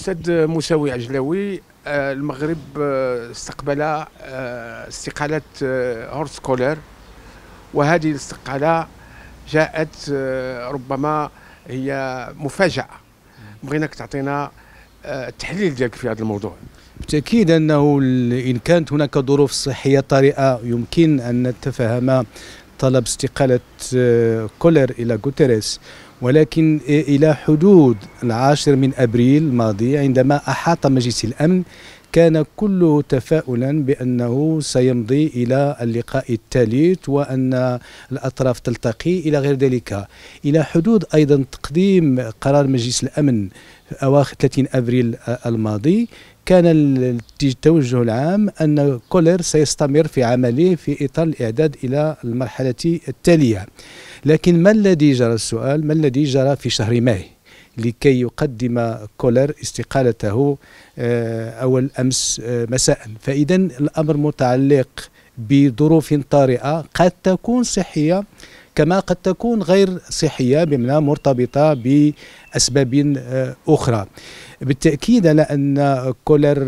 استاذ مساوي عجلاوي آه، المغرب آه، استقبل آه، استقالة هورس كولر وهذه الاستقالة جاءت ربما هي مفاجأة بغيناك تعطينا التحليل ديالك في هذا الموضوع بالتاكيد انه ان كانت هناك ظروف صحيه طارئه يمكن ان نتفهم طلب استقاله كولر الى غوتيريس ولكن إلى حدود العاشر من أبريل الماضي عندما أحاط مجلس الأمن كان كله تفاؤلا بأنه سيمضي إلى اللقاء الثالث وأن الأطراف تلتقي إلى غير ذلك إلى حدود أيضا تقديم قرار مجلس الأمن أواخر 30 أبريل الماضي كان التوجه العام أن كولر سيستمر في عمله في إطار الإعداد إلى المرحلة التالية لكن ما الذي جرى السؤال ما الذي جرى في شهر ماي لكي يقدم كولر استقالته آه، أول أمس آه، مساء فإذا الأمر متعلق بظروف طارئة قد تكون صحية كما قد تكون غير صحية بمعنى مرتبطة ب أسباب أخرى بالتاكيد على ان كولر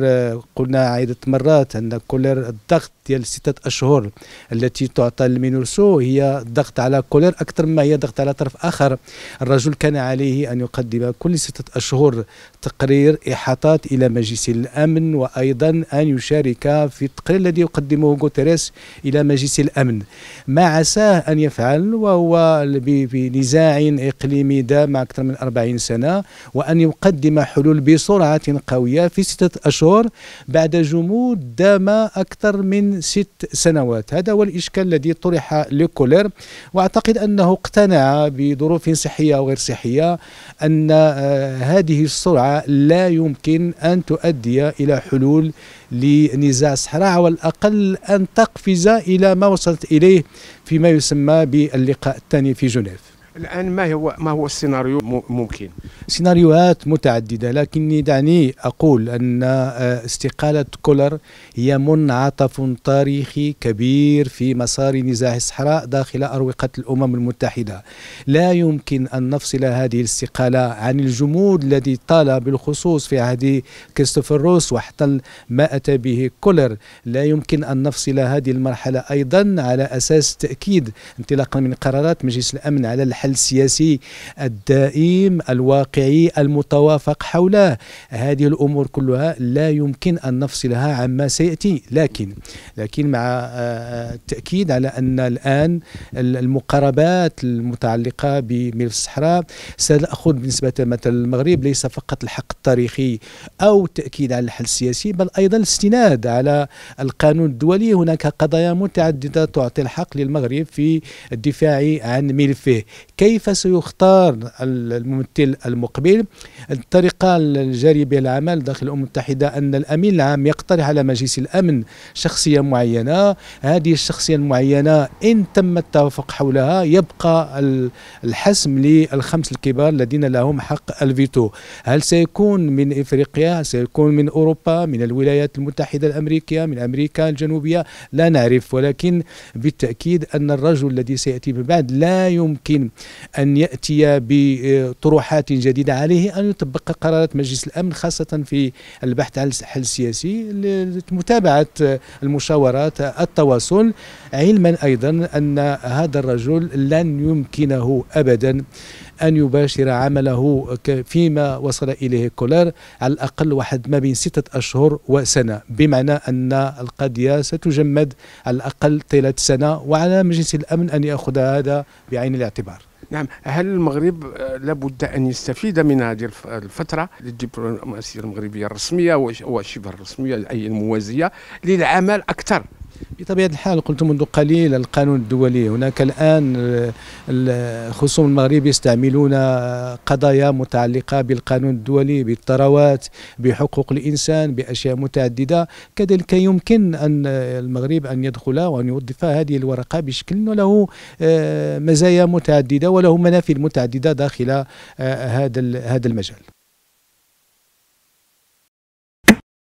قلنا عده مرات ان كولر الضغط ديال سته اشهر التي تعطى لمينورسو هي ضغط على كولر اكثر ما هي ضغط على طرف اخر الرجل كان عليه ان يقدم كل سته اشهر تقرير احاطات الى مجلس الامن وايضا ان يشارك في التقرير الذي يقدمه غوتيريس الى مجلس الامن ما عساه ان يفعل وهو بنزاع اقليمي دام اكثر من 40 40 سنة وأن يقدم حلول بسرعة قوية في ستة أشهر بعد جمود دام أكثر من ست سنوات هذا هو الإشكال الذي طرح لكولر وأعتقد أنه اقتنع بظروف صحية وغير صحية أن آه، هذه السرعة لا يمكن أن تؤدي إلى حلول لنزاع الصحراء على الأقل أن تقفز إلى ما وصلت إليه فيما يسمى باللقاء الثاني في جنيف الان ما هو ما هو السيناريو ممكن سيناريوهات متعدده لكني دعني اقول ان آه، استقاله كولر هي منعطف تاريخي كبير في مسار نزاع الصحراء داخل اروقه الامم المتحده لا يمكن ان نفصل هذه الاستقاله عن الجمود الذي طال بالخصوص في عهد كريستوفر روس واحتل ما اتى به كولر لا يمكن ان نفصل هذه المرحله ايضا على اساس تاكيد انطلاقا من قرارات مجلس الامن على الحل الحل السياسي الدائم الواقعي المتوافق حوله هذه الأمور كلها لا يمكن أن نفصلها عما سيأتي لكن لكن مع التأكيد آه، آه، على أن الآن المقاربات المتعلقة بملف الصحراء ستاخذ بالنسبة مثلا المغرب ليس فقط الحق التاريخي أو التأكيد على الحل السياسي بل أيضا الاستناد على القانون الدولي هناك قضايا متعددة تعطي الحق للمغرب في الدفاع عن ملفه كيف سيختار الممثل المقبل الطريقة الجارية بها العمل داخل الأمم المتحدة أن الأمين العام يقترح على مجلس الأمن شخصية معينة هذه الشخصية المعينة إن تم التوافق حولها يبقى الحسم للخمس الكبار الذين لهم حق الفيتو هل سيكون من إفريقيا سيكون من أوروبا من الولايات المتحدة الأمريكية من أمريكا الجنوبية لا نعرف ولكن بالتأكيد أن الرجل الذي سيأتي من بعد لا يمكن أن يأتي بطروحات جديدة عليه أن يطبق قرارات مجلس الأمن خاصة في البحث عن حل سياسي لمتابعة المشاورات التواصل علما أيضا أن هذا الرجل لن يمكنه أبدا أن يباشر عمله فيما وصل إليه كولر على الأقل واحد ما بين ستة أشهر وسنة بمعنى أن القضية ستجمد على الأقل طيلة سنة وعلى مجلس الأمن أن يأخذ هذا بعين الاعتبار نعم هل المغرب آه، لابد أن يستفيد من هذه الفترة للدبلوماسية المغربية الرسمية وشبه الرسمية أي الموازية للعمل أكثر بطبيعه الحال قلت منذ قليل القانون الدولي هناك الان آه، الخصوم المغرب يستعملون قضايا متعلقه بالقانون الدولي بالثروات بحقوق الانسان باشياء متعدده كذلك يمكن ان المغرب ان يدخل وان يوظف هذه الورقه بشكل وله آه، مزايا متعدده وله منافذ متعدده داخل آه، هذا هذا المجال